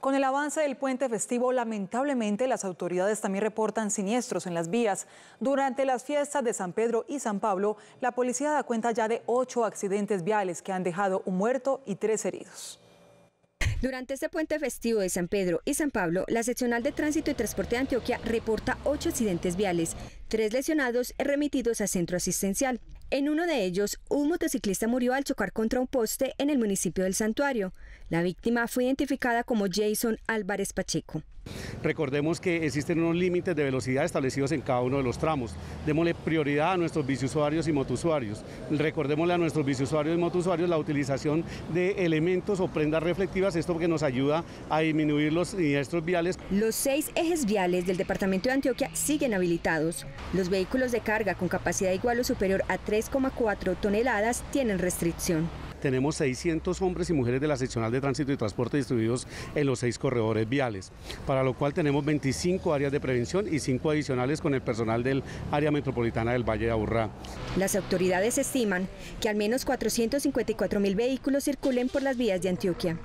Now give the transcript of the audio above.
Con el avance del puente festivo, lamentablemente las autoridades también reportan siniestros en las vías. Durante las fiestas de San Pedro y San Pablo, la policía da cuenta ya de ocho accidentes viales que han dejado un muerto y tres heridos. Durante este puente festivo de San Pedro y San Pablo, la seccional de tránsito y transporte de Antioquia reporta ocho accidentes viales, tres lesionados remitidos a centro asistencial. En uno de ellos, un motociclista murió al chocar contra un poste en el municipio del Santuario. La víctima fue identificada como Jason Álvarez Pacheco. Recordemos que existen unos límites de velocidad establecidos en cada uno de los tramos. Démosle prioridad a nuestros biciusuarios y motousuarios. Recordémosle a nuestros biciusuarios y motousuarios la utilización de elementos o prendas reflectivas, esto porque nos ayuda a disminuir los siniestros viales. Los seis ejes viales del departamento de Antioquia siguen habilitados. Los vehículos de carga con capacidad igual o superior a 3,4 toneladas tienen restricción tenemos 600 hombres y mujeres de la seccional de tránsito y transporte distribuidos en los seis corredores viales, para lo cual tenemos 25 áreas de prevención y 5 adicionales con el personal del área metropolitana del Valle de Aburrá. Las autoridades estiman que al menos 454 mil vehículos circulen por las vías de Antioquia.